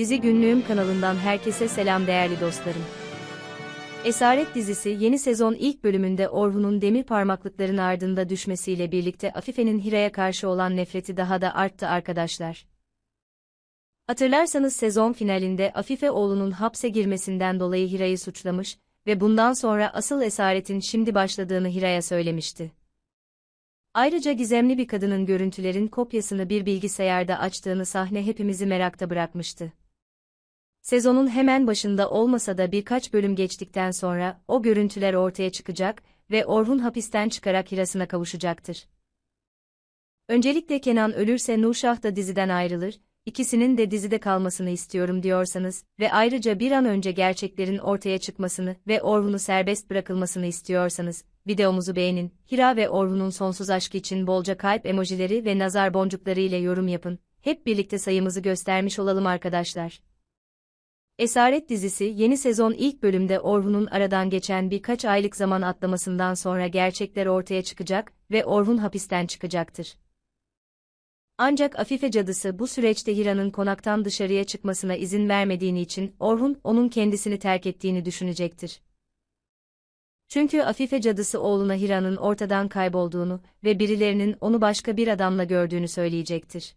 Dizi Günlüğüm kanalından herkese selam değerli dostlarım. Esaret dizisi yeni sezon ilk bölümünde Orhun'un demir parmaklıkların ardında düşmesiyle birlikte Afife'nin Hira'ya karşı olan nefreti daha da arttı arkadaşlar. Hatırlarsanız sezon finalinde Afife oğlunun hapse girmesinden dolayı Hira'yı suçlamış ve bundan sonra asıl esaretin şimdi başladığını Hira'ya söylemişti. Ayrıca gizemli bir kadının görüntülerin kopyasını bir bilgisayarda açtığını sahne hepimizi merakta bırakmıştı. Sezonun hemen başında olmasa da birkaç bölüm geçtikten sonra o görüntüler ortaya çıkacak ve Orhun hapisten çıkarak hirasına kavuşacaktır. Öncelikle Kenan ölürse Nurşah da diziden ayrılır, ikisinin de dizide kalmasını istiyorum diyorsanız ve ayrıca bir an önce gerçeklerin ortaya çıkmasını ve Orhun'u serbest bırakılmasını istiyorsanız, videomuzu beğenin, Hira ve Orhun'un sonsuz aşkı için bolca kalp emojileri ve nazar boncukları ile yorum yapın, hep birlikte sayımızı göstermiş olalım arkadaşlar. Esaret dizisi yeni sezon ilk bölümde Orhun'un aradan geçen birkaç aylık zaman atlamasından sonra gerçekler ortaya çıkacak ve Orhun hapisten çıkacaktır. Ancak Afife cadısı bu süreçte Hira'nın konaktan dışarıya çıkmasına izin vermediğini için Orhun onun kendisini terk ettiğini düşünecektir. Çünkü Afife cadısı oğluna Hira'nın ortadan kaybolduğunu ve birilerinin onu başka bir adamla gördüğünü söyleyecektir.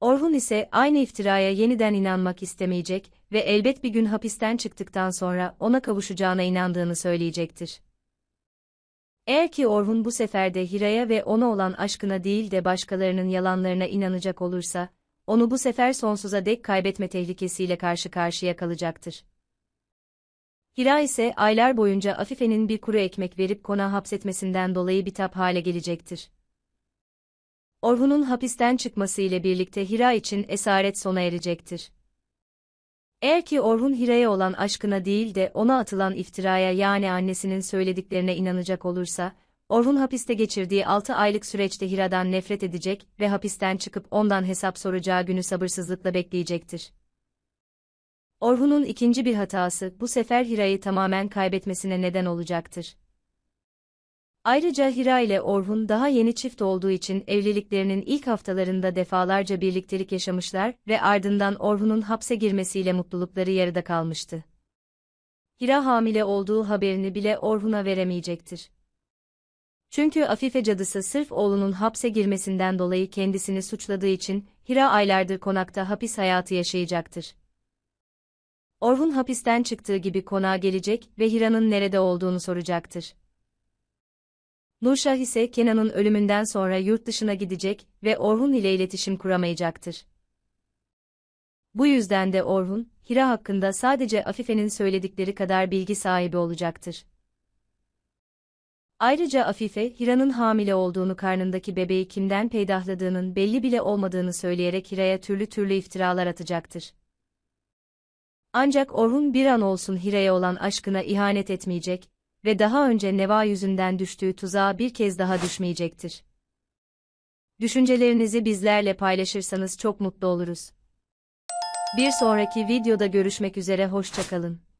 Orhun ise aynı iftiraya yeniden inanmak istemeyecek ve elbet bir gün hapisten çıktıktan sonra ona kavuşacağına inandığını söyleyecektir. Eğer ki Orhun bu sefer de Hira'ya ve ona olan aşkına değil de başkalarının yalanlarına inanacak olursa, onu bu sefer sonsuza dek kaybetme tehlikesiyle karşı karşıya kalacaktır. Hira ise aylar boyunca Afife'nin bir kuru ekmek verip konağı hapsetmesinden dolayı bitap hale gelecektir. Orhun'un hapisten çıkması ile birlikte Hira için esaret sona erecektir. Eğer ki Orhun Hira'ya olan aşkına değil de ona atılan iftiraya yani annesinin söylediklerine inanacak olursa, Orhun hapiste geçirdiği 6 aylık süreçte Hira'dan nefret edecek ve hapisten çıkıp ondan hesap soracağı günü sabırsızlıkla bekleyecektir. Orhun'un ikinci bir hatası bu sefer Hira'yı tamamen kaybetmesine neden olacaktır. Ayrıca Hira ile Orhun daha yeni çift olduğu için evliliklerinin ilk haftalarında defalarca birliktelik yaşamışlar ve ardından Orhun'un hapse girmesiyle mutlulukları yarıda kalmıştı. Hira hamile olduğu haberini bile Orhun'a veremeyecektir. Çünkü Afife cadısı sırf oğlunun hapse girmesinden dolayı kendisini suçladığı için Hira aylardır konakta hapis hayatı yaşayacaktır. Orhun hapisten çıktığı gibi konağa gelecek ve Hira'nın nerede olduğunu soracaktır. Nurşah ise Kenan'ın ölümünden sonra yurt dışına gidecek ve Orhun ile iletişim kuramayacaktır. Bu yüzden de Orhun, Hira hakkında sadece Afife'nin söyledikleri kadar bilgi sahibi olacaktır. Ayrıca Afife, Hira'nın hamile olduğunu karnındaki bebeği kimden peydahladığının belli bile olmadığını söyleyerek Hira'ya türlü türlü iftiralar atacaktır. Ancak Orhun bir an olsun Hira'ya olan aşkına ihanet etmeyecek ve daha önce neva yüzünden düştüğü tuzağa bir kez daha düşmeyecektir. Düşüncelerinizi bizlerle paylaşırsanız çok mutlu oluruz. Bir sonraki videoda görüşmek üzere hoşçakalın.